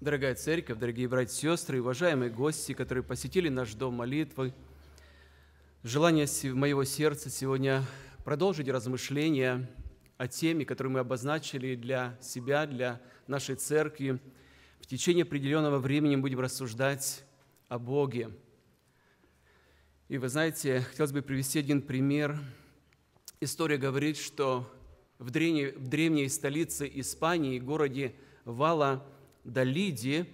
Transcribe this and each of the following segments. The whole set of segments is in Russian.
Дорогая церковь, дорогие братья и сестры, уважаемые гости, которые посетили наш дом молитвы, желание моего сердца сегодня продолжить размышления о теме, которую мы обозначили для себя, для нашей церкви. В течение определенного времени будем рассуждать о Боге. И вы знаете, хотелось бы привести один пример. История говорит, что в древней, в древней столице Испании, городе Вала, до Лидии,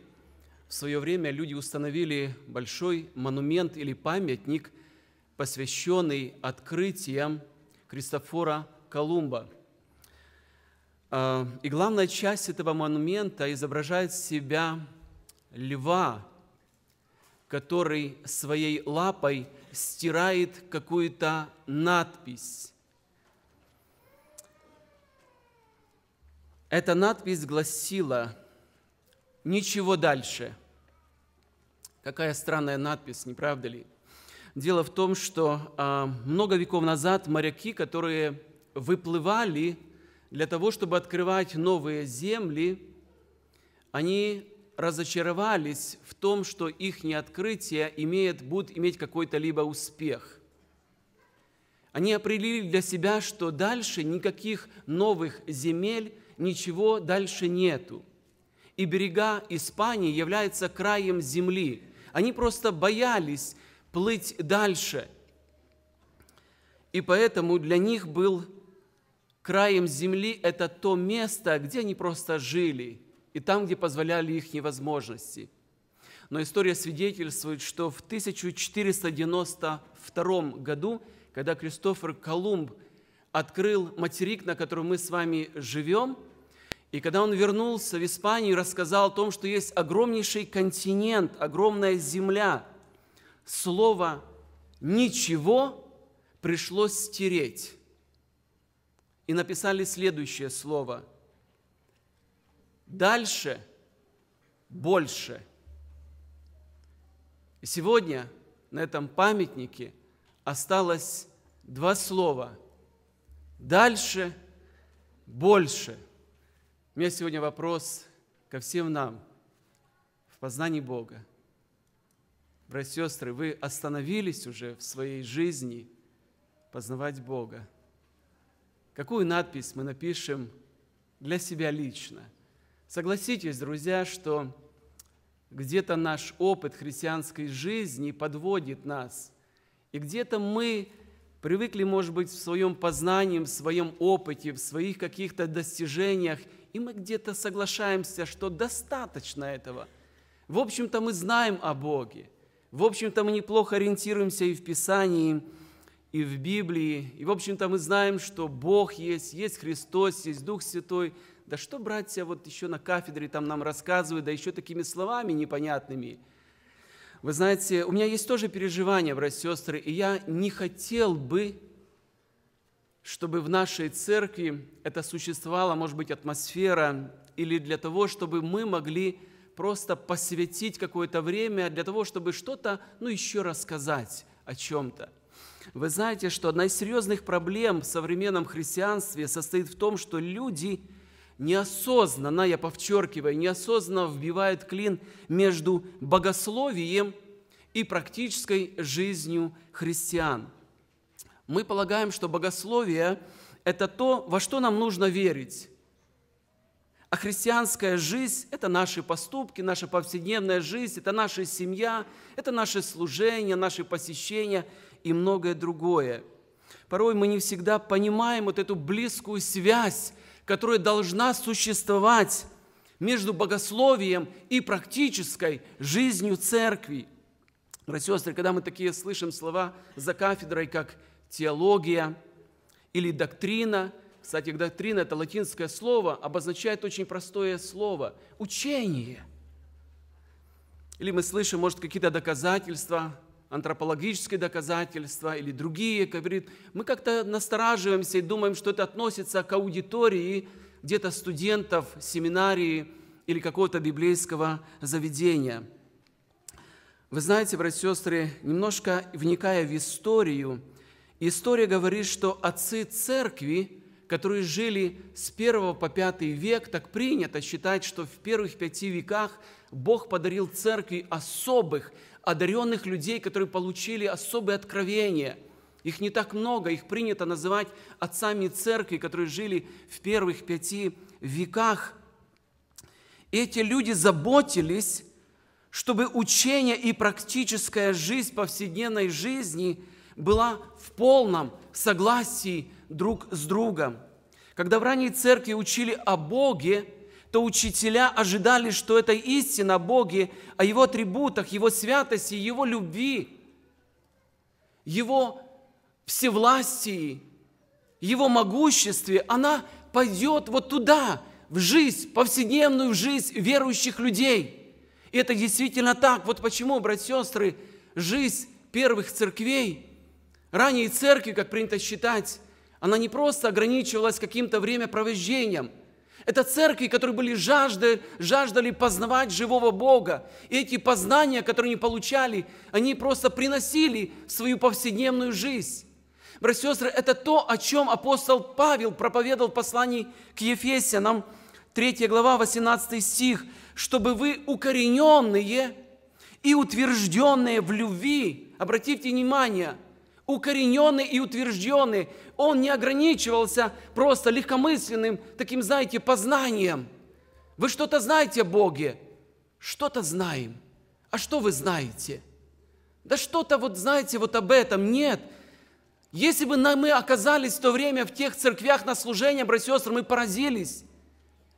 в свое время люди установили большой монумент или памятник, посвященный открытиям Кристофора Колумба. А, и главная часть этого монумента изображает себя льва, который своей лапой стирает какую-то надпись. Эта надпись гласила – ничего дальше. Какая странная надпись, не правда ли? Дело в том, что э, много веков назад моряки, которые выплывали для того, чтобы открывать новые земли, они разочаровались в том, что их открытие имеет, будет иметь какой-то либо успех. Они определили для себя, что дальше никаких новых земель, ничего дальше нету и берега Испании являются краем земли. Они просто боялись плыть дальше. И поэтому для них был краем земли – это то место, где они просто жили, и там, где позволяли их невозможности. Но история свидетельствует, что в 1492 году, когда Кристофер Колумб открыл материк, на котором мы с вами живем – и когда он вернулся в Испанию и рассказал о том, что есть огромнейший континент, огромная земля, слово «ничего» пришлось стереть. И написали следующее слово. Дальше – больше. И сегодня на этом памятнике осталось два слова. Дальше – больше – у меня сегодня вопрос ко всем нам в познании Бога. Братья и сестры, вы остановились уже в своей жизни познавать Бога. Какую надпись мы напишем для себя лично? Согласитесь, друзья, что где-то наш опыт христианской жизни подводит нас. И где-то мы привыкли, может быть, в своем познании, в своем опыте, в своих каких-то достижениях – и мы где-то соглашаемся, что достаточно этого. В общем-то, мы знаем о Боге. В общем-то, мы неплохо ориентируемся и в Писании, и в Библии. И, в общем-то, мы знаем, что Бог есть, есть Христос, есть Дух Святой. Да что, братья, вот еще на кафедре там нам рассказывают, да еще такими словами непонятными. Вы знаете, у меня есть тоже переживания, братья и сестры, и я не хотел бы чтобы в нашей церкви это существовало, может быть, атмосфера, или для того, чтобы мы могли просто посвятить какое-то время, для того, чтобы что-то, ну, еще рассказать о чем-то. Вы знаете, что одна из серьезных проблем в современном христианстве состоит в том, что люди неосознанно, я подчеркиваю, неосознанно вбивают клин между богословием и практической жизнью христиан – мы полагаем, что богословие – это то, во что нам нужно верить. А христианская жизнь – это наши поступки, наша повседневная жизнь, это наша семья, это наше служение, наши посещения и многое другое. Порой мы не всегда понимаем вот эту близкую связь, которая должна существовать между богословием и практической жизнью церкви. Братья сестры, когда мы такие слышим слова за кафедрой, как теология или доктрина. Кстати, доктрина – это латинское слово, обозначает очень простое слово – учение. Или мы слышим, может, какие-то доказательства, антропологические доказательства или другие, говорит, мы как-то настораживаемся и думаем, что это относится к аудитории где-то студентов, семинарии или какого-то библейского заведения – вы знаете, братья и сестры, немножко вникая в историю История говорит, что отцы церкви, которые жили с первого по пятый век, так принято считать, что в первых пяти веках Бог подарил церкви особых, одаренных людей, которые получили особые откровения. Их не так много, их принято называть отцами церкви, которые жили в первых пяти веках. Эти люди заботились, чтобы учение и практическая жизнь повседневной жизни – была в полном согласии друг с другом. Когда в ранней церкви учили о Боге, то учителя ожидали, что это истина о Боге, о Его атрибутах, Его святости, Его любви, Его всевластии, Его могуществе, она пойдет вот туда, в жизнь, повседневную жизнь верующих людей. И это действительно так. Вот почему, братья и сестры, жизнь первых церквей Ранее церкви, как принято считать, она не просто ограничивалась каким-то времяпровождением. Это церкви, которые были жажды, жаждали познавать живого Бога. И эти познания, которые они получали, они просто приносили в свою повседневную жизнь. Братья и сестры, это то, о чем апостол Павел проповедовал в послании к Ефесянам, 3 глава, 18 стих, «Чтобы вы укорененные и утвержденные в любви». Обратите внимание – укорененный и утвержденный. Он не ограничивался просто легкомысленным таким, знаете, познанием. Вы что-то знаете о Боге? Что-то знаем. А что вы знаете? Да что-то вот знаете вот об этом. Нет. Если бы мы оказались в то время в тех церквях на служение, братья и сестры, мы поразились.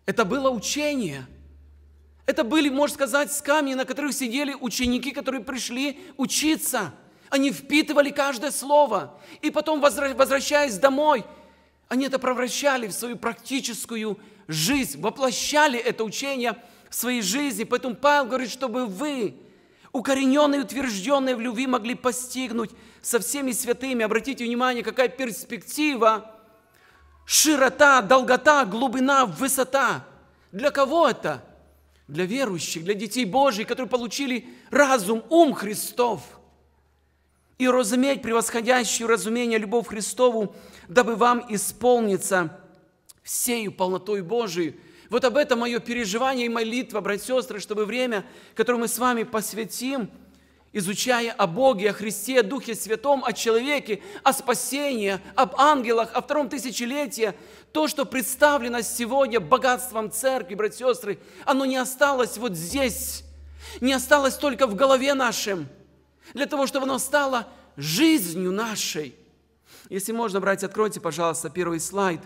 Это было учение. Это были, можно сказать, скамьи, на которых сидели ученики, которые пришли учиться – они впитывали каждое слово. И потом, возвращаясь домой, они это превращали в свою практическую жизнь, воплощали это учение в своей жизни. Поэтому Павел говорит, чтобы вы, укорененные и утвержденные в любви, могли постигнуть со всеми святыми. Обратите внимание, какая перспектива, широта, долгота, глубина, высота. Для кого это? Для верующих, для детей Божьих, которые получили разум, ум Христов – и разуметь превосходящую разумение любовь Христову, дабы вам исполниться всею полнотой Божией. Вот об этом мое переживание и молитва, братья и сестры, чтобы время, которое мы с вами посвятим, изучая о Боге, о Христе, о Духе Святом, о человеке, о спасении, об ангелах, о втором тысячелетии, то, что представлено сегодня богатством церкви, братья и сестры, оно не осталось вот здесь, не осталось только в голове нашем – для того, чтобы оно стало жизнью нашей. Если можно, братья, откройте, пожалуйста, первый слайд.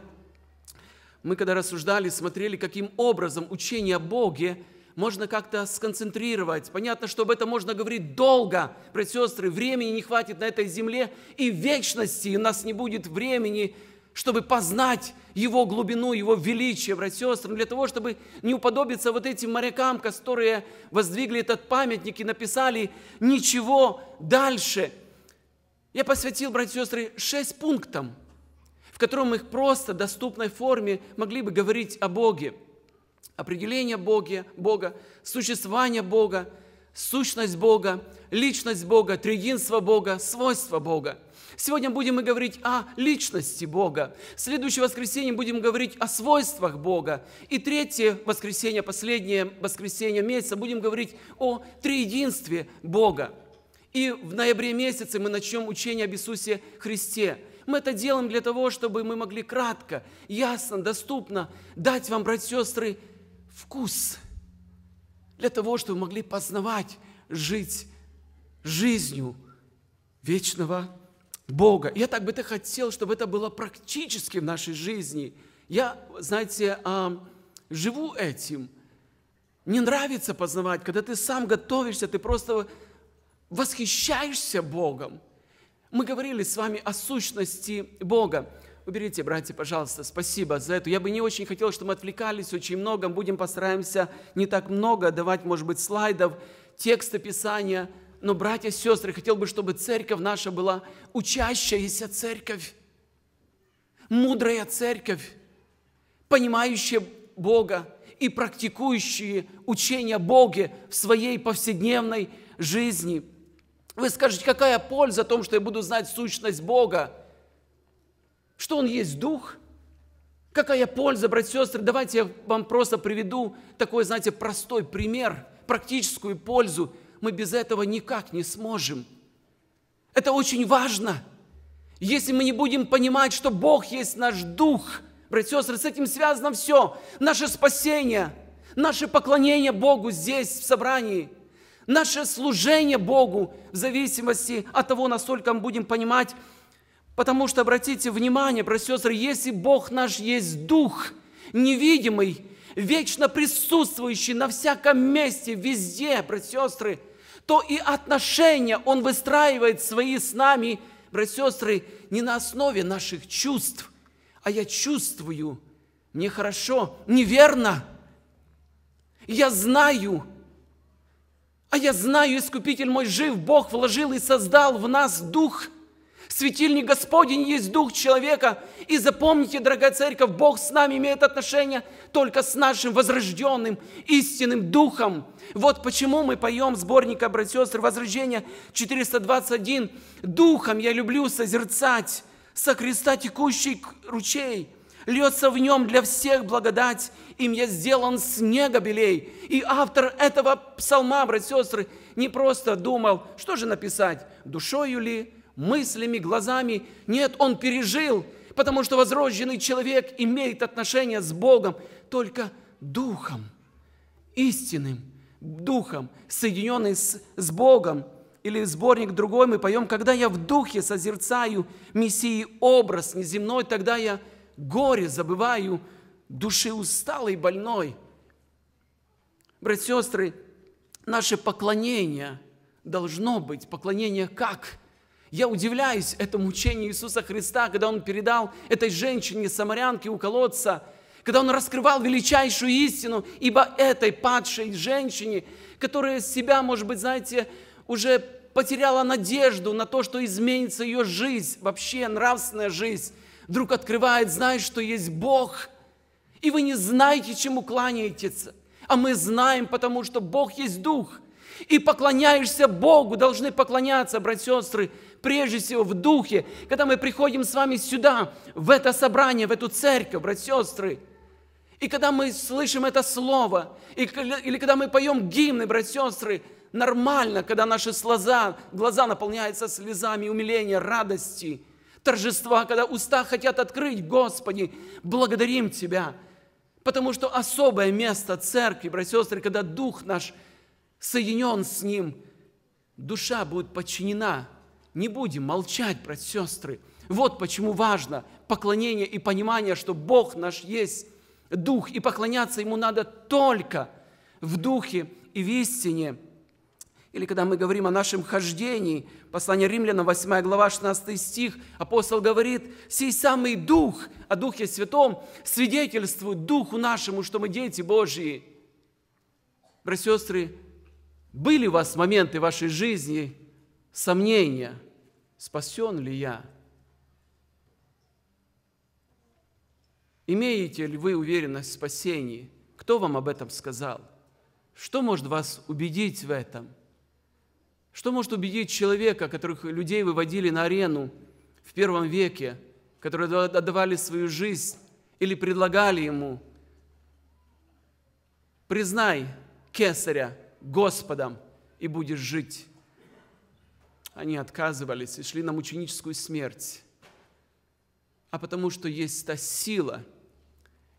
Мы когда рассуждали, смотрели, каким образом учение о Боге можно как-то сконцентрировать. Понятно, что об этом можно говорить долго, братья сестры, времени не хватит на этой земле, и вечности у нас не будет времени чтобы познать его глубину, его величие, братья и сестры, для того, чтобы не уподобиться вот этим морякам, которые воздвигли этот памятник и написали ничего дальше. Я посвятил, братья и сестры, шесть пунктам, в котором их просто в доступной форме могли бы говорить о Боге. Определение Бога, Бога, существование Бога, сущность Бога, личность Бога, триединство Бога, свойство Бога – Сегодня будем мы говорить о личности Бога. В следующее воскресенье будем говорить о свойствах Бога. И третье воскресенье, последнее воскресенье месяца, будем говорить о триединстве Бога. И в ноябре месяце мы начнем учение об Иисусе Христе. Мы это делаем для того, чтобы мы могли кратко, ясно, доступно дать вам, братья и сестры, вкус. Для того, чтобы вы могли познавать, жить жизнью вечного Бога. Я так бы это хотел, чтобы это было практически в нашей жизни. Я, знаете, а, живу этим. Мне нравится познавать, когда ты сам готовишься, ты просто восхищаешься Богом. Мы говорили с вами о сущности Бога. Уберите, братья, пожалуйста, спасибо за это. Я бы не очень хотел, чтобы мы отвлекались очень много. Будем постараемся не так много давать, может быть, слайдов, текста Писания – но, братья и сестры, хотел бы, чтобы церковь наша была учащаяся церковь, мудрая церковь, понимающая Бога и практикующие учение Боге в своей повседневной жизни. Вы скажете, какая польза в том, что я буду знать сущность Бога? Что Он есть Дух? Какая польза, братья и сестры? Давайте я вам просто приведу такой, знаете, простой пример, практическую пользу – мы без этого никак не сможем. Это очень важно. Если мы не будем понимать, что Бог есть наш Дух, братья и сестры, с этим связано все. Наше спасение, наше поклонение Богу здесь, в собрании, наше служение Богу в зависимости от того, насколько мы будем понимать. Потому что, обратите внимание, братья и сестры, если Бог наш есть Дух невидимый, вечно присутствующий на всяком месте, везде, братья и сестры, то и отношения Он выстраивает свои с нами, братья и сестры, не на основе наших чувств, а я чувствую нехорошо, неверно, я знаю, а я знаю, Искупитель мой жив, Бог вложил и создал в нас Дух – Светильник Господень есть дух человека. И запомните, дорогая церковь, Бог с нами имеет отношение только с нашим возрожденным истинным духом. Вот почему мы поем сборник, братья сестры, Возрождения 421. «Духом я люблю созерцать, со креста текущий ручей, льется в нем для всех благодать, им я сделан снега белей». И автор этого псалма, братья сестры, не просто думал, что же написать, душою ли, мыслями, глазами. Нет, он пережил, потому что возрожденный человек имеет отношение с Богом только духом, истинным духом, соединенный с, с Богом. Или сборник другой мы поем, когда я в духе созерцаю Мессии образ неземной, тогда я горе забываю души усталой, больной. Братья и сестры, наше поклонение должно быть, поклонение как – я удивляюсь этому учению Иисуса Христа, когда Он передал этой женщине, самарянке у колодца, когда Он раскрывал величайшую истину, ибо этой падшей женщине, которая себя, может быть, знаете, уже потеряла надежду на то, что изменится ее жизнь, вообще нравственная жизнь, вдруг открывает, знаешь, что есть Бог, и вы не знаете, чему кланяетесь, а мы знаем, потому что Бог есть Дух, и поклоняешься Богу, должны поклоняться, братья и сестры, прежде всего в духе, когда мы приходим с вами сюда, в это собрание, в эту церковь, братья и сестры, и когда мы слышим это слово, или когда мы поем гимны, братья и сестры, нормально, когда наши слеза, глаза наполняются слезами умиления, радости, торжества, когда уста хотят открыть, Господи, благодарим Тебя, потому что особое место церкви, братья и сестры, когда Дух наш соединен с Ним, душа будет подчинена не будем молчать, братья и сестры. Вот почему важно поклонение и понимание, что Бог наш есть Дух, и поклоняться Ему надо только в Духе и в истине. Или когда мы говорим о нашем хождении, послание Римлянам, 8 глава, 16 стих, апостол говорит, «Сей самый Дух, о а Духе Святом, свидетельствует Духу нашему, что мы дети Божьи». Братья и сестры, были у вас моменты в вашей жизни сомнения – спасен ли я? Имеете ли вы уверенность в спасении? Кто вам об этом сказал? Что может вас убедить в этом? Что может убедить человека, которых людей выводили на арену в первом веке, которые отдавали свою жизнь или предлагали ему? Признай кесаря Господом и будешь жить они отказывались и шли на мученическую смерть, а потому что есть та сила,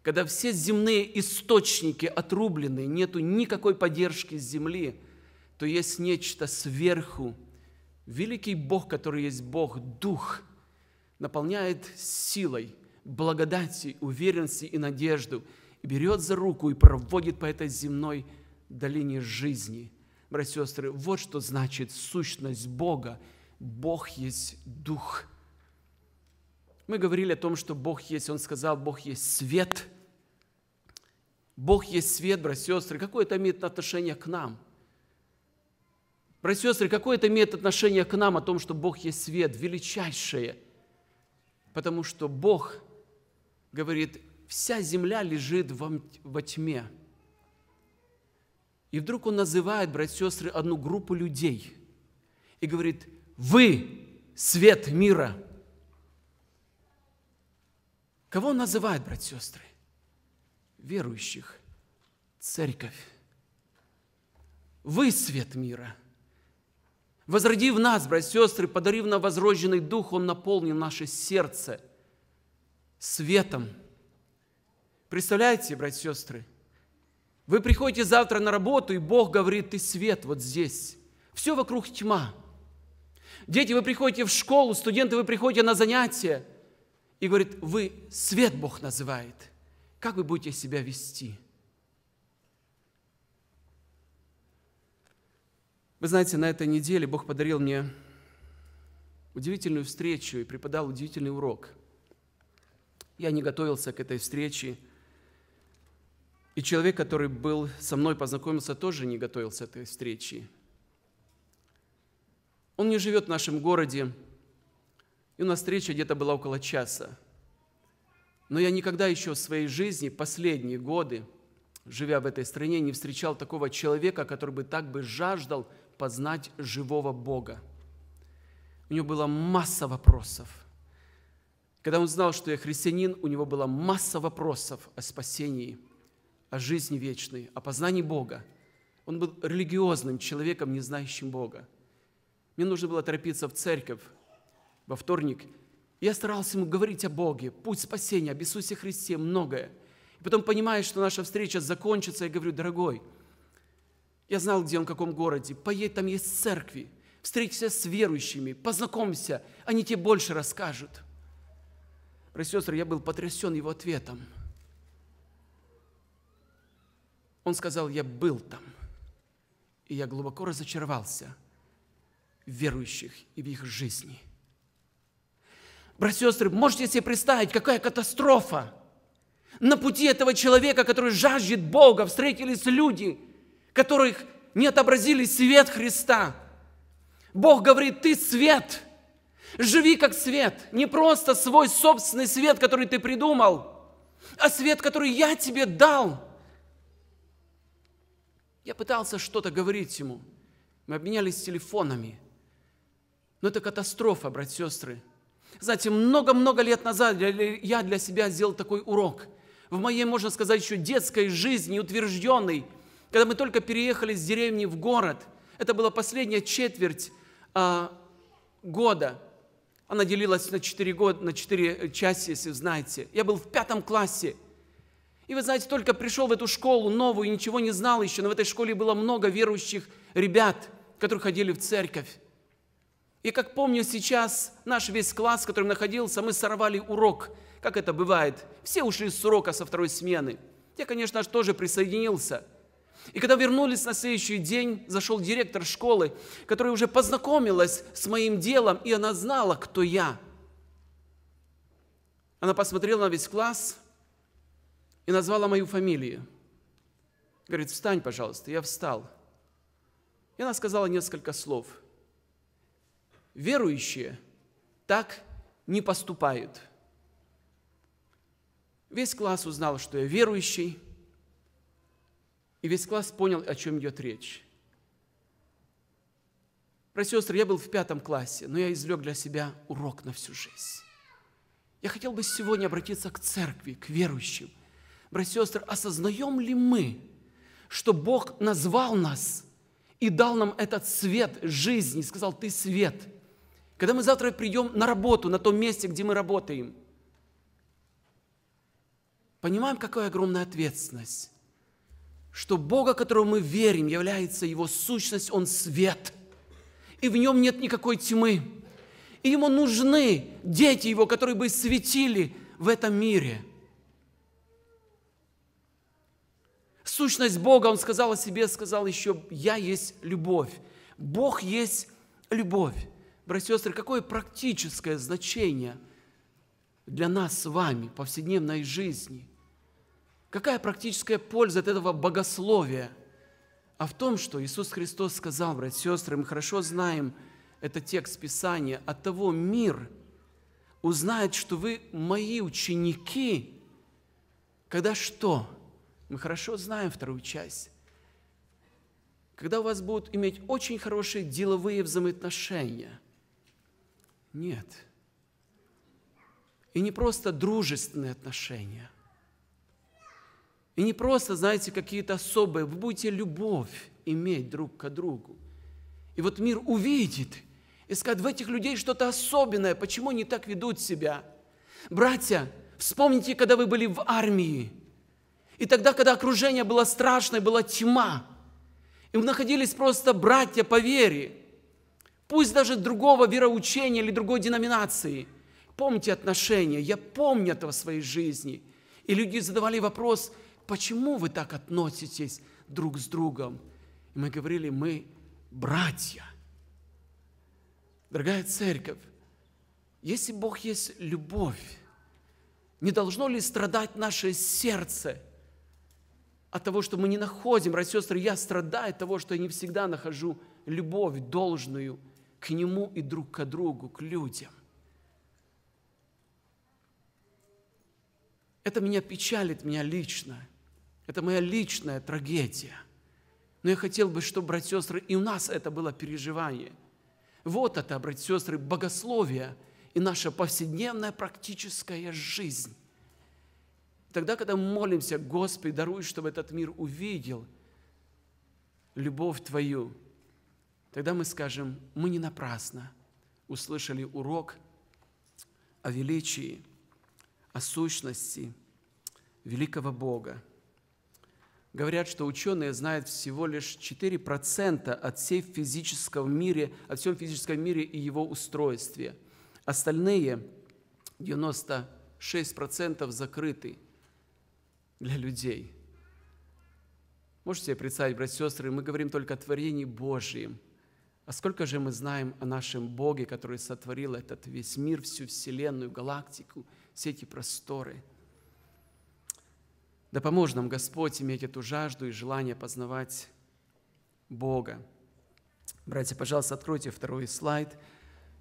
когда все земные источники отрублены, нету никакой поддержки с земли, то есть нечто сверху. Великий Бог, который есть Бог, Дух, наполняет силой, благодати, уверенности и надежду, и берет за руку и проводит по этой земной долине жизни – братья и сестры, вот что значит сущность Бога. Бог есть Дух. Мы говорили о том, что Бог есть, Он сказал, Бог есть свет. Бог есть свет, братья и сестры. Какое это имеет отношение к нам? Братья и сестры, какое это имеет отношение к нам о том, что Бог есть свет, величайшее? Потому что Бог говорит, вся земля лежит во тьме – и вдруг он называет, братья и сестры, одну группу людей и говорит, вы свет мира. Кого он называет, братья и сестры? Верующих, церковь. Вы свет мира. Возроди в нас, братья и сестры, подарив нам возрожденный дух, Он наполнил наше сердце светом. Представляете, братья и сестры, вы приходите завтра на работу, и Бог говорит, ты свет вот здесь. Все вокруг тьма. Дети, вы приходите в школу, студенты, вы приходите на занятия. И говорит, вы свет Бог называет. Как вы будете себя вести? Вы знаете, на этой неделе Бог подарил мне удивительную встречу и преподал удивительный урок. Я не готовился к этой встрече, и человек, который был со мной познакомился, тоже не готовился к этой встрече. Он не живет в нашем городе, и у нас встреча где-то была около часа. Но я никогда еще в своей жизни, последние годы, живя в этой стране, не встречал такого человека, который бы так бы жаждал познать живого Бога. У него была масса вопросов. Когда он знал, что я христианин, у него была масса вопросов о спасении – о жизни вечной, о познании Бога. Он был религиозным человеком, не знающим Бога. Мне нужно было торопиться в церковь во вторник. Я старался ему говорить о Боге, путь спасения, об Иисусе Христе, многое. И потом, понимая, что наша встреча закончится, я говорю, дорогой, я знал, где он, в каком городе. Поедь, там есть церкви. встретись с верующими, познакомься, они тебе больше расскажут. Брат сестры, я был потрясен его ответом – он сказал, я был там, и я глубоко разочаровался в верующих и в их жизни. Братья и сестры, можете себе представить, какая катастрофа! На пути этого человека, который жаждет Бога, встретились люди, которых не отобразили свет Христа. Бог говорит, ты свет, живи как свет, не просто свой собственный свет, который ты придумал, а свет, который я тебе дал – я пытался что-то говорить ему. Мы обменялись телефонами. Но это катастрофа, братья и сестры. Знаете, много-много лет назад я для себя сделал такой урок. В моей, можно сказать, еще детской жизни, утвержденной, когда мы только переехали с деревни в город, это была последняя четверть а, года. Она делилась на четыре года, на четыре э, части, если знаете. Я был в пятом классе – и вы знаете, только пришел в эту школу новую, ничего не знал еще, но в этой школе было много верующих ребят, которые ходили в церковь. И как помню сейчас, наш весь класс, в котором находился, мы сорвали урок, как это бывает. Все ушли с урока со второй смены. Я, конечно тоже присоединился. И когда вернулись на следующий день, зашел директор школы, который уже познакомилась с моим делом, и она знала, кто я. Она посмотрела на весь класс – и назвала мою фамилию. Говорит, встань, пожалуйста. Я встал. И она сказала несколько слов. Верующие так не поступают. Весь класс узнал, что я верующий, и весь класс понял, о чем идет речь. Про сестры, я был в пятом классе, но я извлек для себя урок на всю жизнь. Я хотел бы сегодня обратиться к церкви, к верующим, Братья и сестры, осознаем ли мы, что Бог назвал нас и дал нам этот свет жизни, сказал, ты свет. Когда мы завтра придем на работу, на том месте, где мы работаем, понимаем, какая огромная ответственность, что Бога, которого мы верим, является Его сущность, Он свет, и в Нем нет никакой тьмы. И Ему нужны дети Его, которые бы светили в этом мире – сущность Бога, он сказал о себе, сказал еще, я есть любовь. Бог есть любовь. Братья и сестры, какое практическое значение для нас с вами, повседневной жизни? Какая практическая польза от этого богословия? А в том, что Иисус Христос сказал, братья и сестры, мы хорошо знаем этот текст Писания, от того мир узнает, что вы мои ученики, когда что? Мы хорошо знаем вторую часть. Когда у вас будут иметь очень хорошие деловые взаимоотношения? Нет. И не просто дружественные отношения. И не просто, знаете, какие-то особые. Вы будете любовь иметь друг к другу. И вот мир увидит и скажет, в этих людей что-то особенное, почему они так ведут себя. Братья, вспомните, когда вы были в армии – и тогда, когда окружение было страшное, была тьма, и мы находились просто братья по вере, пусть даже другого вероучения или другой деноминации. Помните отношения, я помню этого в своей жизни. И люди задавали вопрос, почему вы так относитесь друг с другом? И мы говорили, мы братья. Дорогая церковь, если Бог есть любовь, не должно ли страдать наше сердце – от того, что мы не находим, братья и сестры, я страдаю от того, что я не всегда нахожу любовь должную к Нему и друг к другу, к людям. Это меня печалит, меня лично. Это моя личная трагедия. Но я хотел бы, чтобы, братья и сестры, и у нас это было переживание. Вот это, братья и сестры, богословие и наша повседневная практическая жизнь. Тогда, когда мы молимся, Господи, даруй, чтобы этот мир увидел любовь Твою, тогда мы скажем, мы не напрасно услышали урок о величии, о сущности великого Бога. Говорят, что ученые знают всего лишь 4% от всей физического мира, о всем физическом мире и его устройстве. Остальные 96% закрыты – для людей. Можете себе представить, братья и сестры, мы говорим только о творении Божьем. А сколько же мы знаем о нашем Боге, который сотворил этот весь мир, всю Вселенную, галактику, все эти просторы. Да поможет нам Господь иметь эту жажду и желание познавать Бога. Братья, пожалуйста, откройте второй слайд.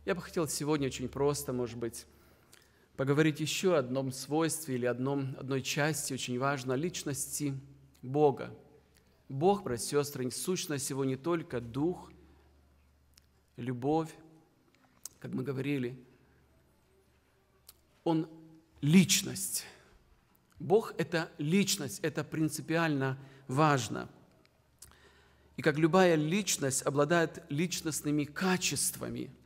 Я бы хотел сегодня очень просто, может быть, поговорить еще о одном свойстве или одном, одной части, очень важно, личности Бога. Бог, братья и сестры, сущность его не только дух, любовь, как мы говорили, он личность. Бог – это личность, это принципиально важно. И как любая личность обладает личностными качествами –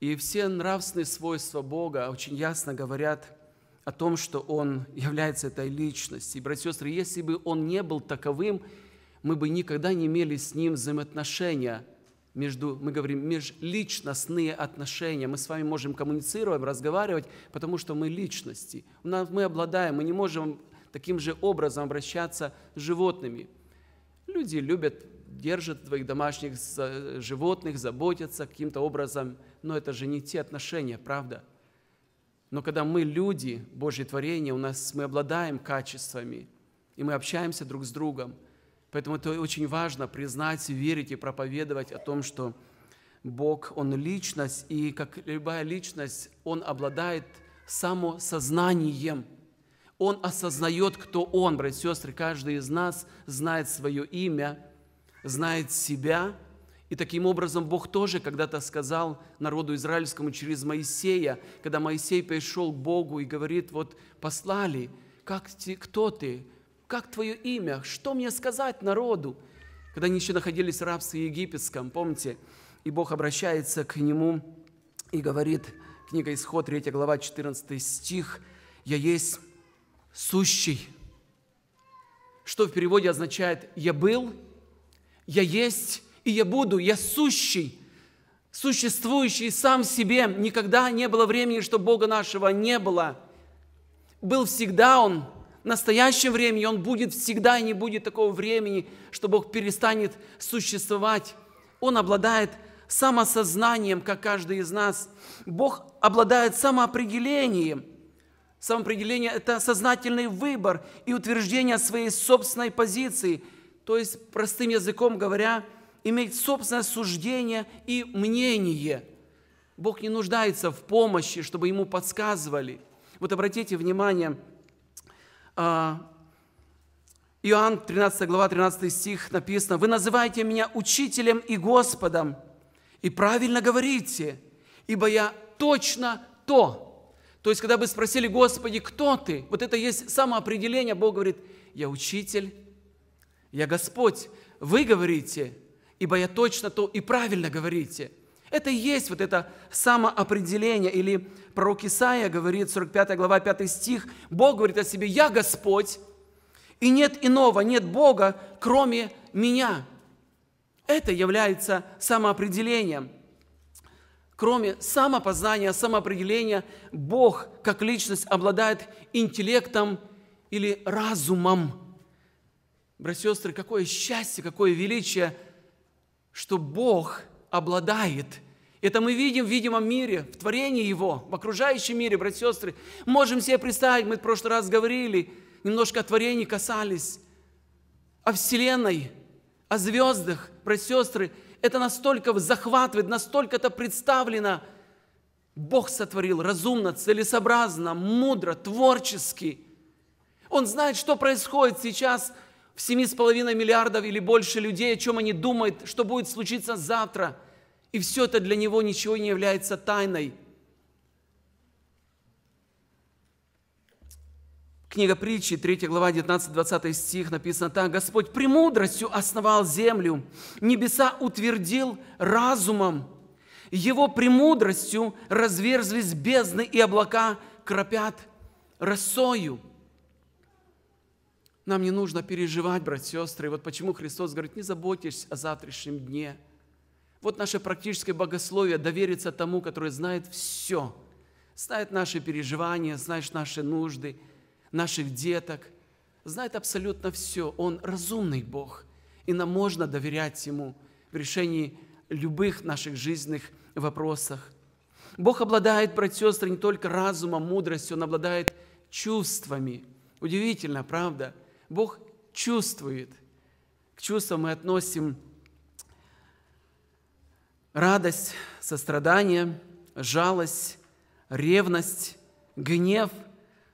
и все нравственные свойства Бога очень ясно говорят о том, что Он является этой личностью. И, братья и сестры, если бы Он не был таковым, мы бы никогда не имели с Ним взаимоотношения между, мы говорим, межличностные отношения. Мы с вами можем коммуницировать, разговаривать, потому что мы личности. У нас, мы обладаем, мы не можем таким же образом обращаться с животными. Люди любят держат твоих домашних э, животных, заботятся каким-то образом. Но это же не те отношения, правда? Но когда мы люди, Божье творение, у нас мы обладаем качествами, и мы общаемся друг с другом. Поэтому это очень важно признать, верить и проповедовать о том, что Бог, Он личность, и как любая личность, Он обладает самосознанием. Он осознает, кто Он, братья и сестры. Каждый из нас знает свое имя – знает себя, и таким образом Бог тоже когда-то сказал народу израильскому через Моисея, когда Моисей пришел к Богу и говорит, вот послали, как ты, кто ты, как твое имя, что мне сказать народу? Когда они еще находились в рабстве египетском, помните, и Бог обращается к нему и говорит, книга Исход, 3 глава, 14 стих, «Я есть сущий», что в переводе означает «я был», я есть и я буду, я сущий, существующий сам в себе. Никогда не было времени, чтобы Бога нашего не было. Был всегда Он, в настоящем времени Он будет всегда, и не будет такого времени, что Бог перестанет существовать. Он обладает самосознанием, как каждый из нас. Бог обладает самоопределением. Самоопределение – это сознательный выбор и утверждение своей собственной позиции – то есть простым языком говоря, иметь собственное суждение и мнение. Бог не нуждается в помощи, чтобы ему подсказывали. Вот обратите внимание, а, Иоанн 13 глава 13 стих написано, «Вы называете меня учителем и Господом, и правильно говорите, ибо я точно то». То есть, когда бы спросили, Господи, кто ты? Вот это есть самоопределение, Бог говорит, я учитель, я Господь, вы говорите, ибо я точно то и правильно говорите. Это и есть вот это самоопределение. Или пророк Исаия говорит, 45 глава, 5 стих, Бог говорит о себе, я Господь, и нет иного, нет Бога, кроме меня. Это является самоопределением. Кроме самопознания, самоопределения, Бог как личность обладает интеллектом или разумом братья и сестры, какое счастье, какое величие, что Бог обладает. Это мы видим в видимом мире, в творении Его, в окружающем мире, братья и сестры. Можем себе представить, мы в прошлый раз говорили, немножко о творении касались, о Вселенной, о звездах, братья и сестры. Это настолько захватывает, настолько это представлено. Бог сотворил разумно, целесообразно, мудро, творчески. Он знает, что происходит сейчас – в 7,5 миллиардов или больше людей, о чем они думают, что будет случиться завтра. И все это для него ничего не является тайной. Книга притчи, 3 глава, 19-20 стих написано так. «Господь премудростью основал землю, небеса утвердил разумом, его премудростью разверзлись бездны, и облака кропят росою». Нам не нужно переживать, братья и сестры. И вот почему Христос говорит, не заботьтесь о завтрашнем дне. Вот наше практическое богословие довериться тому, который знает все. Знает наши переживания, знает наши нужды, наших деток. Знает абсолютно все. Он разумный Бог. И нам можно доверять Ему в решении любых наших жизненных вопросах. Бог обладает, братья и сестры, не только разумом, мудростью, Он обладает чувствами. Удивительно, правда? Бог чувствует. К чувствам мы относим радость, сострадание, жалость, ревность, гнев,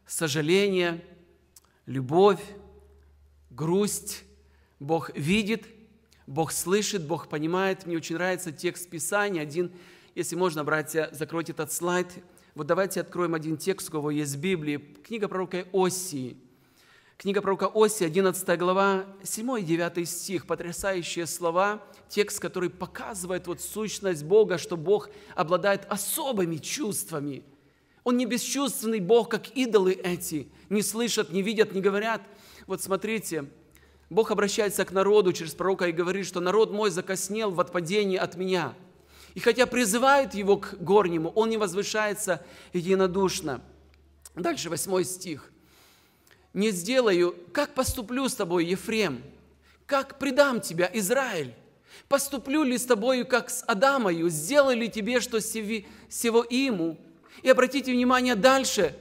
сожаление, любовь, грусть. Бог видит, Бог слышит, Бог понимает. Мне очень нравится текст Писания. Один, если можно, братья, закройте этот слайд. Вот давайте откроем один текст, у кого есть в Библии. Книга пророка Осии, Книга пророка Оси, 11 глава, 7 и 9 стих, потрясающие слова, текст, который показывает вот сущность Бога, что Бог обладает особыми чувствами. Он не бесчувственный Бог, как идолы эти, не слышат, не видят, не говорят. Вот смотрите, Бог обращается к народу через пророка и говорит, что народ мой закоснел в отпадении от меня. И хотя призывает его к горнему, он не возвышается единодушно. Дальше восьмой стих не сделаю, как поступлю с тобой, Ефрем? Как предам тебя, Израиль? Поступлю ли с тобою, как с Адамою? Сделали ли тебе, что сего ему? И обратите внимание дальше.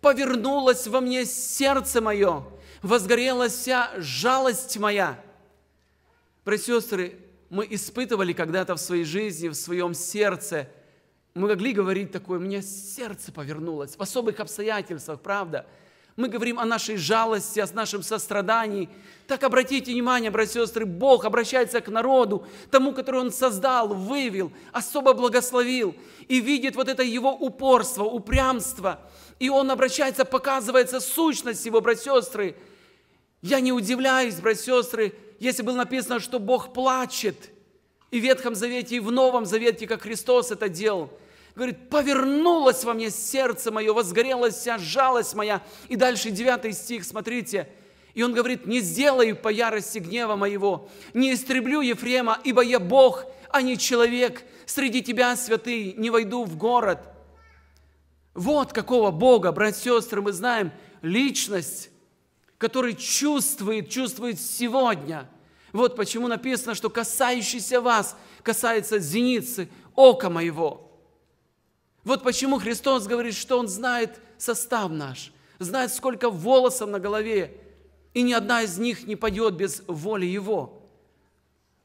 Повернулось во мне сердце мое, возгорела вся жалость моя. Братья и сестры, мы испытывали когда-то в своей жизни, в своем сердце. Мы могли говорить такое, у меня сердце повернулось, в особых обстоятельствах, Правда? мы говорим о нашей жалости, о нашем сострадании. Так обратите внимание, братья и сестры, Бог обращается к народу, тому, который Он создал, вывел, особо благословил, и видит вот это его упорство, упрямство. И Он обращается, показывается сущность его, братья и сестры. Я не удивляюсь, братья и сестры, если было написано, что Бог плачет – и в Ветхом Завете, и в Новом Завете, как Христос это делал – Говорит, повернулось во мне сердце мое, возгорелась вся жалость моя. И дальше 9 стих, смотрите. И он говорит, не сделаю по ярости гнева моего, не истреблю Ефрема, ибо я Бог, а не человек. Среди тебя, святый, не войду в город. Вот какого Бога, братья и сестры, мы знаем, личность, который чувствует, чувствует сегодня. Вот почему написано, что касающийся вас касается зеницы ока моего – вот почему Христос говорит, что Он знает состав наш, знает, сколько волосов на голове, и ни одна из них не пойдет без воли Его.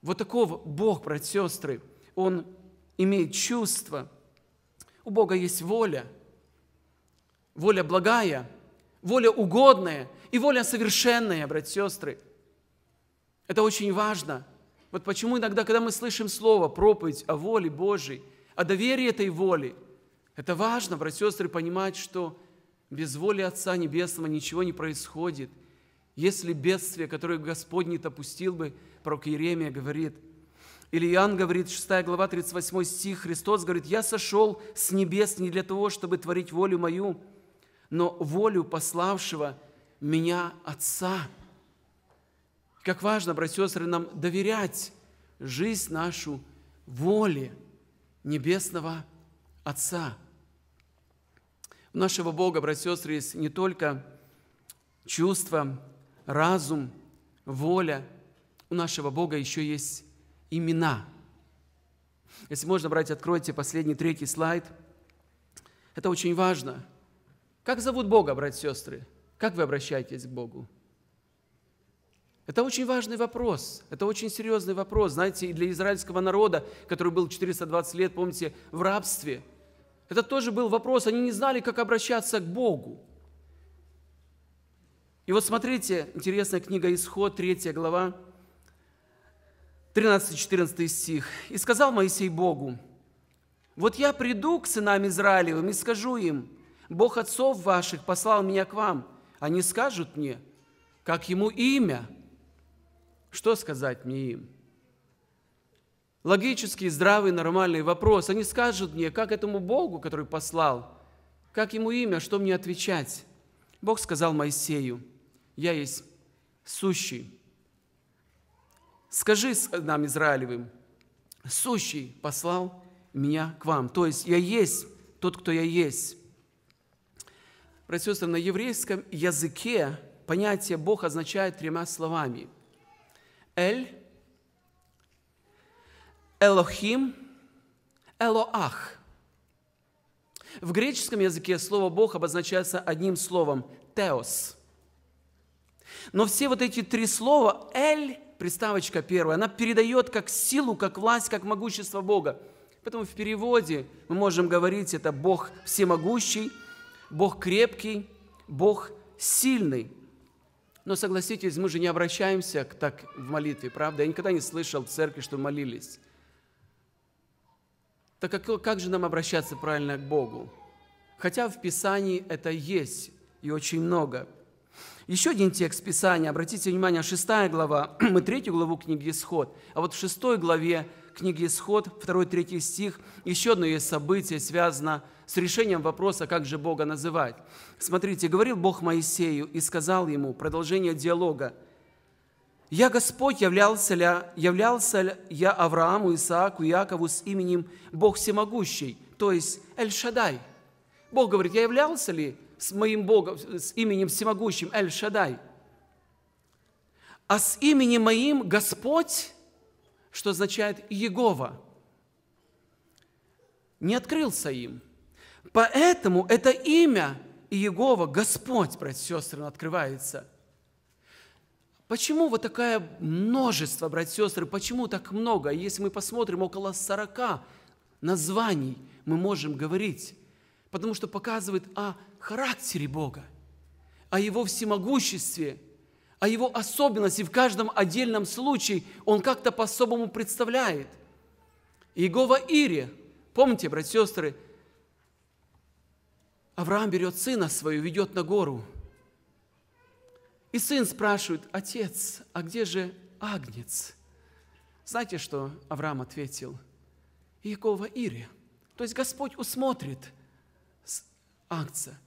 Вот таков Бог, брат, сестры. Он имеет чувство. У Бога есть воля. Воля благая, воля угодная и воля совершенная, брат, сестры. Это очень важно. Вот почему иногда, когда мы слышим слово, проповедь о воле Божьей, о доверии этой воли – это важно, братья и сестры, понимать, что без воли Отца Небесного ничего не происходит. Если бедствие, которое Господь не допустил бы, пророк Иеремия говорит, или Иоанн говорит, 6 глава, 38 стих, Христос говорит, «Я сошел с небес не для того, чтобы творить волю мою, но волю пославшего меня Отца». Как важно, братья и сестры, нам доверять жизнь нашу воле Небесного Отца. Отца. У нашего Бога, братья и сестры, есть не только чувства, разум, воля. У нашего Бога еще есть имена. Если можно, братья, откройте последний, третий слайд. Это очень важно. Как зовут Бога, братья и сестры? Как вы обращаетесь к Богу? Это очень важный вопрос, это очень серьезный вопрос, знаете, и для израильского народа, который был 420 лет, помните, в рабстве – это тоже был вопрос. Они не знали, как обращаться к Богу. И вот смотрите, интересная книга «Исход», 3 глава, 13-14 стих. «И сказал Моисей Богу, вот я приду к сынам Израилевым и скажу им, Бог отцов ваших послал меня к вам. Они скажут мне, как ему имя. Что сказать мне им?» логический, здравый, нормальный вопрос. Они скажут мне, как этому Богу, который послал, как ему имя, что мне отвечать. Бог сказал Моисею, я есть сущий. Скажи э, нам, Израилевым, сущий послал меня к вам. То есть я есть тот, кто я есть. Братья на еврейском языке понятие «Бог» означает тремя словами. «Эль» Элохим, Элоах. В греческом языке слово «Бог» обозначается одним словом – «теос». Но все вот эти три слова «эль», приставочка первая, она передает как силу, как власть, как могущество Бога. Поэтому в переводе мы можем говорить, это Бог всемогущий, Бог крепкий, Бог сильный. Но согласитесь, мы же не обращаемся к так в молитве, правда? Я никогда не слышал в церкви, что молились. Так как, как же нам обращаться правильно к Богу? Хотя в Писании это есть, и очень много. Еще один текст Писания, обратите внимание, 6 глава, мы третью главу книги «Исход», а вот в 6 главе книги «Исход», 2-3 стих, еще одно есть событие, связано с решением вопроса, как же Бога называть. Смотрите, «Говорил Бог Моисею и сказал ему», продолжение диалога – «Я Господь, являлся ли, являлся ли я Аврааму, Исааку, Якову с именем Бог Всемогущий?» То есть Эль-Шадай. Бог говорит, я являлся ли с моим Богом, с именем Всемогущим Эль-Шадай? А с именем моим Господь, что означает Егова, не открылся им. Поэтому это имя Иегова, Господь, братья и сестры, открывается. Почему вот такое множество, братья и сестры, почему так много? Если мы посмотрим, около 40 названий мы можем говорить, потому что показывает о характере Бога, о Его всемогуществе, о Его особенности. В каждом отдельном случае Он как-то по-особому представляет. Иегова Ире, помните, братья и сестры, Авраам берет сына свою, ведет на гору – и сын спрашивает, отец, а где же агнец? Знаете, что Авраам ответил? Иегова Ире. То есть Господь усмотрит агнца.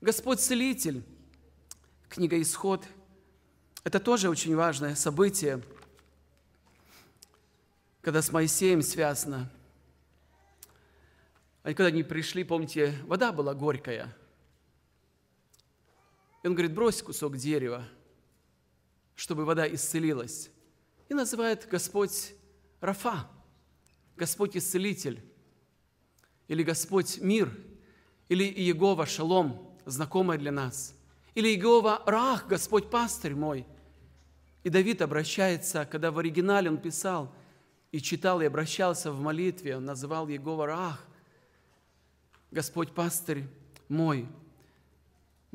Господь Целитель, книга Исход, это тоже очень важное событие, когда с Моисеем связано. Они когда они пришли, помните, вода была горькая – он говорит, брось кусок дерева, чтобы вода исцелилась. И называет Господь Рафа, Господь Исцелитель, или Господь Мир, или Иегова Шалом, знакомая для нас, или Иегова Рах, Господь Пастырь мой. И Давид обращается, когда в оригинале он писал и читал, и обращался в молитве, он называл Иегова Рах, Господь Пастырь мой –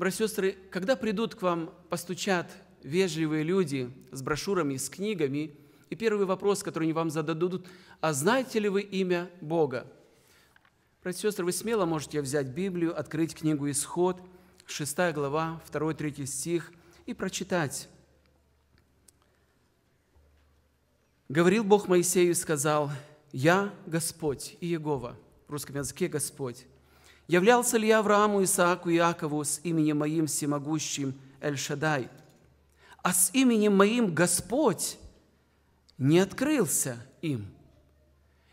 Братья и сестры, когда придут к вам, постучат вежливые люди с брошюрами, с книгами, и первый вопрос, который они вам зададут, а знаете ли вы имя Бога? Братья и сестры, вы смело можете взять Библию, открыть книгу «Исход», 6 глава, 2-3 стих, и прочитать. «Говорил Бог Моисею и сказал, «Я Господь и Егова». В русском языке «Господь» являлся ли я Аврааму, Исааку и Иакову с именем моим всемогущим Эль-Шадай, а с именем моим Господь не открылся им.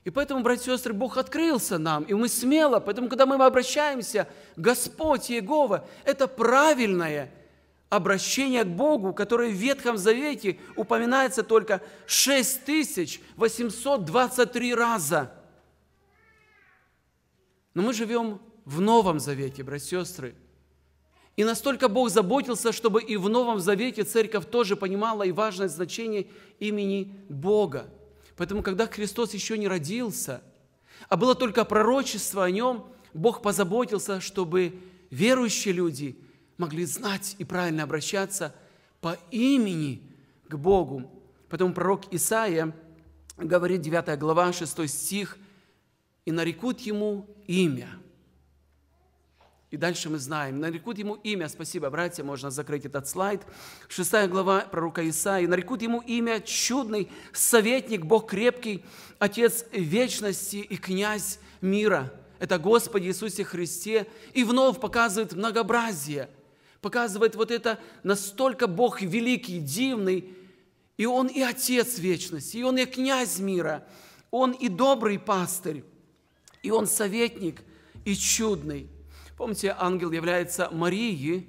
И поэтому, братья и сестры, Бог открылся нам, и мы смело, поэтому, когда мы обращаемся, Господь Егова, это правильное обращение к Богу, которое в Ветхом Завете упоминается только 6823 раза. Но мы живем в Новом Завете, братья и сестры. И настолько Бог заботился, чтобы и в Новом Завете церковь тоже понимала и важное значение имени Бога. Поэтому, когда Христос еще не родился, а было только пророчество о нем, Бог позаботился, чтобы верующие люди могли знать и правильно обращаться по имени к Богу. Поэтому пророк Исаия говорит, 9 глава, 6 стих, «И нарекут ему имя, и дальше мы знаем, нарекут ему имя, спасибо, братья, можно закрыть этот слайд, Шестая глава пророка Исаи, нарекут ему имя чудный советник, Бог крепкий, Отец вечности и князь мира. Это Господь Иисусе Христе. И вновь показывает многообразие, показывает вот это настолько Бог великий, дивный, и Он и Отец вечности, и Он и князь мира, Он и добрый пастырь, и Он советник, и чудный – Помните, ангел является Марией,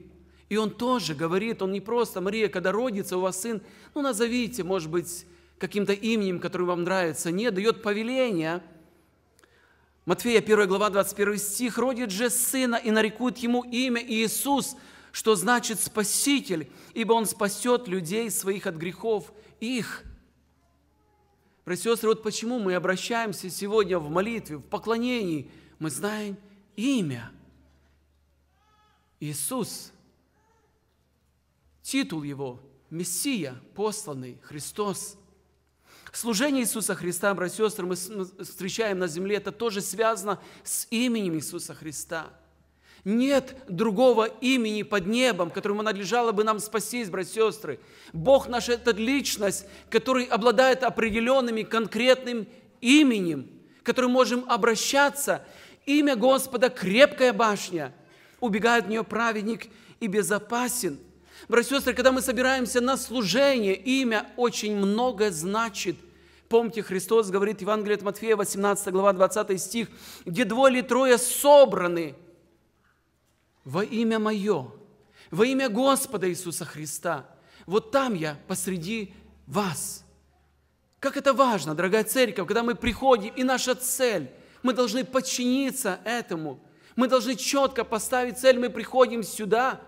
и он тоже говорит, он не просто, Мария, когда родится у вас сын, ну назовите, может быть, каким-то именем, который вам нравится. не дает повеления. Матфея 1 глава 21 стих. «Родит же сына и нарекут ему имя Иисус, что значит Спаситель, ибо он спасет людей своих от грехов их». Братья сестры, вот почему мы обращаемся сегодня в молитве, в поклонении. Мы знаем имя – Иисус, титул его Мессия, посланный Христос. Служение Иисуса Христа, братья и сестры, мы встречаем на земле, это тоже связано с именем Иисуса Христа. Нет другого имени под небом, которому надлежало бы нам спастись, братья и сестры. Бог наш – это личность, который обладает определенными конкретным именем, к которому можем обращаться. Имя Господа – крепкая башня – убегает в нее праведник и безопасен. Братья и сестры, когда мы собираемся на служение, имя очень много значит. Помните, Христос говорит, Евангелие от Матфея, 18 глава, 20 стих, где двое или трое собраны во имя Мое, во имя Господа Иисуса Христа. Вот там я посреди вас. Как это важно, дорогая церковь, когда мы приходим, и наша цель, мы должны подчиниться этому – мы должны четко поставить цель. Мы приходим сюда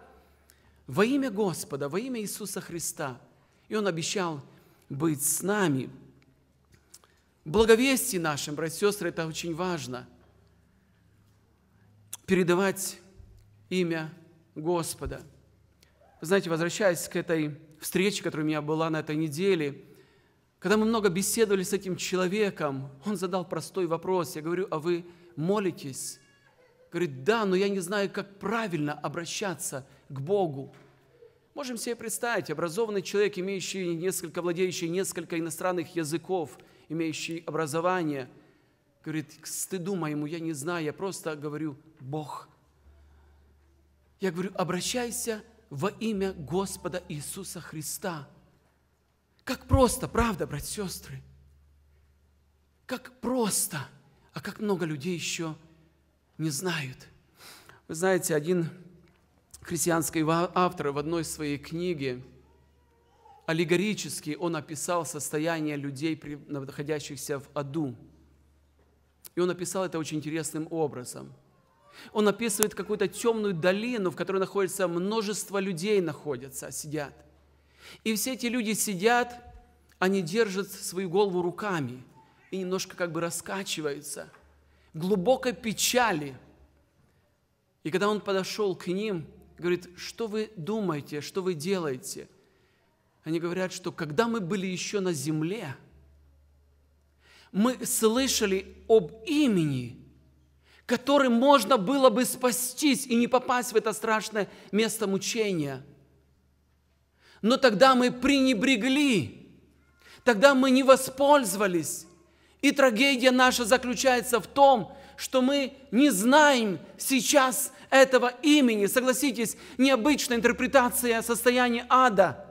во имя Господа, во имя Иисуса Христа. И Он обещал быть с нами. Благовестие нашим, братья и сестры, это очень важно. Передавать имя Господа. знаете, возвращаясь к этой встрече, которая у меня была на этой неделе, когда мы много беседовали с этим человеком, он задал простой вопрос. Я говорю, а вы молитесь? Говорит, да, но я не знаю, как правильно обращаться к Богу. Можем себе представить, образованный человек, имеющий несколько, владеющий несколько иностранных языков, имеющий образование, говорит, к стыду моему, я не знаю, я просто говорю «Бог». Я говорю, обращайся во имя Господа Иисуса Христа. Как просто, правда, братья и сестры? Как просто, а как много людей еще не знают. Вы знаете, один христианский автор в одной своей книге аллегорически он описал состояние людей, находящихся в аду. И он описал это очень интересным образом. Он описывает какую-то темную долину, в которой находится множество людей, находятся, сидят. И все эти люди сидят, они держат свою голову руками и немножко как бы раскачиваются – глубокой печали. И когда он подошел к ним, говорит, что вы думаете, что вы делаете? Они говорят, что когда мы были еще на земле, мы слышали об имени, которым можно было бы спастись и не попасть в это страшное место мучения. Но тогда мы пренебрегли, тогда мы не воспользовались, и трагедия наша заключается в том, что мы не знаем сейчас этого имени. Согласитесь, необычная интерпретация состояния ада.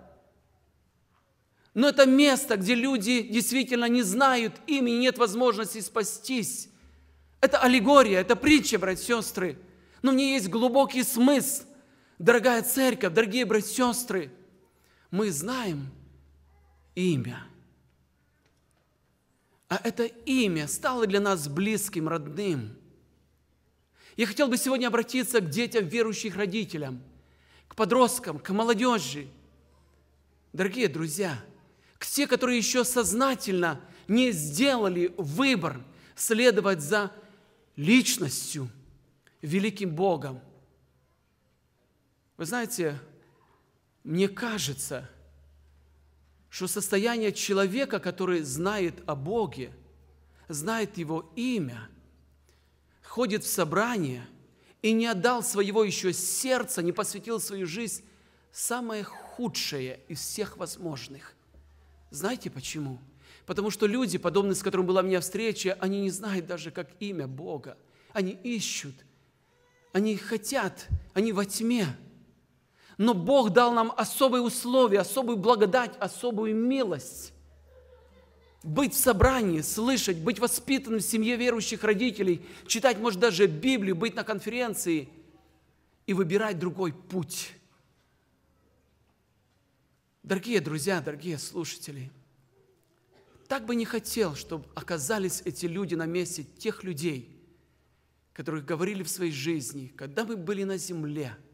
Но это место, где люди действительно не знают имени, нет возможности спастись. Это аллегория, это притча, братья и сестры. Но в ней есть глубокий смысл. Дорогая церковь, дорогие братья и сестры, мы знаем имя – а это имя стало для нас близким, родным. Я хотел бы сегодня обратиться к детям верующих родителям, к подросткам, к молодежи. Дорогие друзья, к те, которые еще сознательно не сделали выбор следовать за личностью, великим Богом. Вы знаете, мне кажется – что состояние человека, который знает о Боге, знает Его имя, ходит в собрание и не отдал своего еще сердца, не посвятил свою жизнь, самое худшее из всех возможных. Знаете почему? Потому что люди, подобные, с которыми была у меня встреча, они не знают даже, как имя Бога. Они ищут, они хотят, они во тьме – но Бог дал нам особые условия, особую благодать, особую милость. Быть в собрании, слышать, быть воспитанным в семье верующих родителей, читать, может, даже Библию, быть на конференции и выбирать другой путь. Дорогие друзья, дорогие слушатели, так бы не хотел, чтобы оказались эти люди на месте тех людей, которых говорили в своей жизни, когда мы были на земле –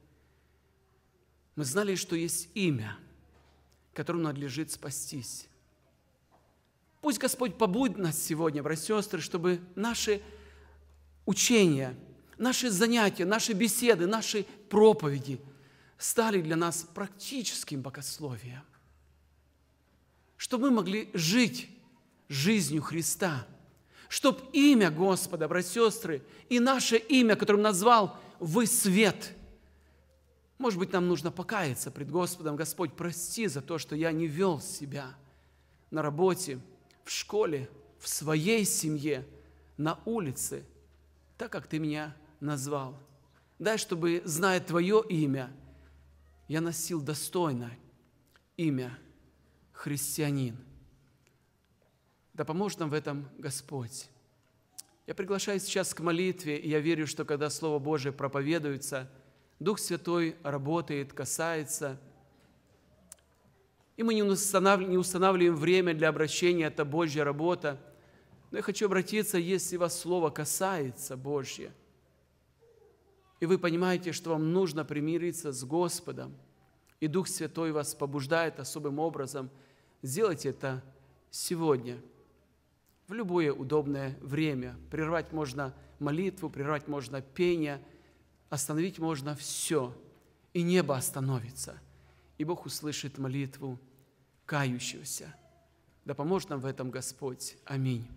мы знали, что есть имя, которому надлежит спастись. Пусть Господь побудет нас сегодня, братья и сестры, чтобы наши учения, наши занятия, наши беседы, наши проповеди стали для нас практическим богословием. Чтобы мы могли жить жизнью Христа, чтобы имя Господа, братья и сестры, и наше имя, которым назвал «Вы свет», может быть, нам нужно покаяться пред Господом. Господь, прости за то, что я не вел себя на работе, в школе, в своей семье, на улице, так, как Ты меня назвал. Дай, чтобы, зная Твое имя, я носил достойно имя христианин. Да поможет нам в этом Господь. Я приглашаю сейчас к молитве, и я верю, что когда Слово Божие проповедуется – Дух Святой работает, касается. И мы не устанавливаем, не устанавливаем время для обращения, это Божья работа. Но я хочу обратиться, если вас Слово касается Божье, и вы понимаете, что вам нужно примириться с Господом, и Дух Святой вас побуждает особым образом, сделайте это сегодня, в любое удобное время. Прервать можно молитву, прервать можно пение – Остановить можно все, и небо остановится, и Бог услышит молитву кающегося. Да поможет нам в этом Господь. Аминь.